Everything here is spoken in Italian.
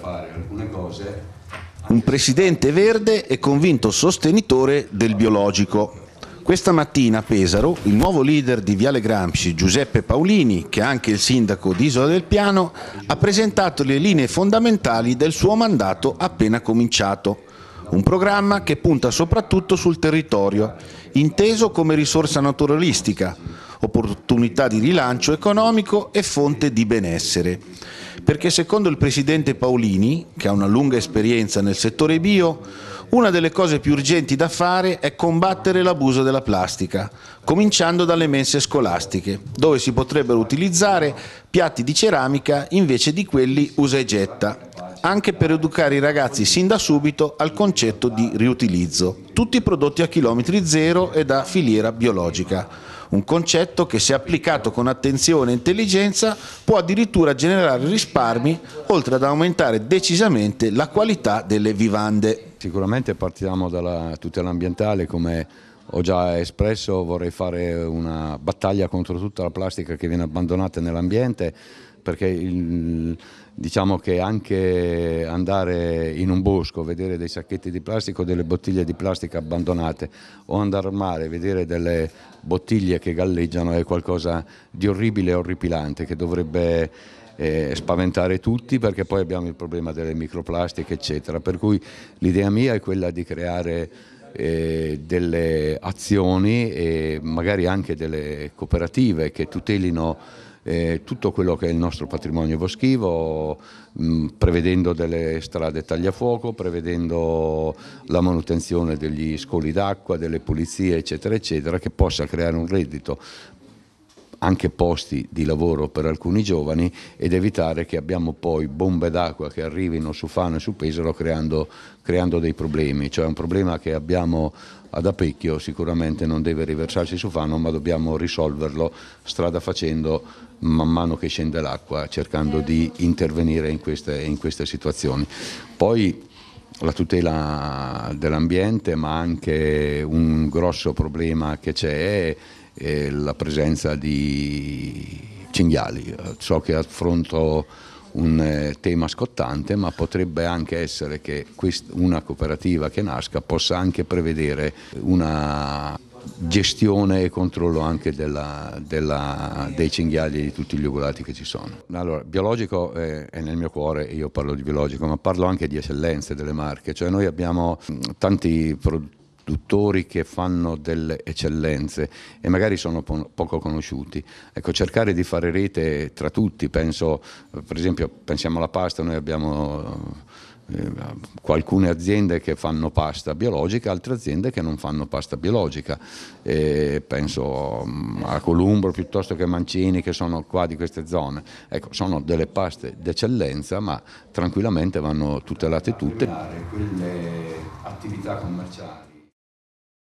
fare alcune cose. Un presidente verde e convinto sostenitore del biologico. Questa mattina a Pesaro il nuovo leader di Viale Gramsci, Giuseppe Paolini, che è anche il sindaco di Isola del Piano, ha presentato le linee fondamentali del suo mandato appena cominciato. Un programma che punta soprattutto sul territorio, inteso come risorsa naturalistica, opportunità di rilancio economico e fonte di benessere. Perché secondo il presidente Paolini, che ha una lunga esperienza nel settore bio, una delle cose più urgenti da fare è combattere l'abuso della plastica, cominciando dalle mense scolastiche, dove si potrebbero utilizzare piatti di ceramica invece di quelli usa e getta anche per educare i ragazzi sin da subito al concetto di riutilizzo. Tutti prodotti a chilometri zero e da filiera biologica. Un concetto che se applicato con attenzione e intelligenza può addirittura generare risparmi oltre ad aumentare decisamente la qualità delle vivande. Sicuramente partiamo dalla tutela ambientale come ho già espresso, vorrei fare una battaglia contro tutta la plastica che viene abbandonata nell'ambiente perché il, diciamo che anche andare in un bosco, vedere dei sacchetti di plastica o delle bottiglie di plastica abbandonate o andare al mare, e vedere delle bottiglie che galleggiano è qualcosa di orribile e orripilante che dovrebbe eh, spaventare tutti perché poi abbiamo il problema delle microplastiche eccetera. Per cui l'idea mia è quella di creare eh, delle azioni e magari anche delle cooperative che tutelino eh, tutto quello che è il nostro patrimonio boschivo, mh, mm, prevedendo delle strade tagliafuoco, prevedendo la manutenzione degli scoli d'acqua, delle pulizie, eccetera, eccetera, che possa creare un reddito anche posti di lavoro per alcuni giovani ed evitare che abbiamo poi bombe d'acqua che arrivino su Fano e su Pesaro creando, creando dei problemi, cioè un problema che abbiamo ad Apecchio sicuramente non deve riversarsi su Fano ma dobbiamo risolverlo strada facendo man mano che scende l'acqua cercando di intervenire in queste, in queste situazioni. Poi la tutela dell'ambiente ma anche un grosso problema che c'è è eh, la presenza di cinghiali, so che affronto un eh, tema scottante, ma potrebbe anche essere che una cooperativa che nasca possa anche prevedere una gestione e controllo anche della, della, dei cinghiali e di tutti gli ugulati che ci sono. Allora, biologico è, eh, è nel mio cuore, io parlo di biologico, ma parlo anche di eccellenze delle marche, cioè noi abbiamo tanti produttori produttori che fanno delle eccellenze e magari sono po poco conosciuti. Ecco, cercare di fare rete tra tutti, penso, per esempio, pensiamo alla pasta, noi abbiamo eh, alcune aziende che fanno pasta biologica, altre aziende che non fanno pasta biologica. E penso mm, a Columbro piuttosto che a Mancini che sono qua di queste zone. Ecco, sono delle paste d'eccellenza ma tranquillamente vanno tutelate tutte. Quelle attività commerciali.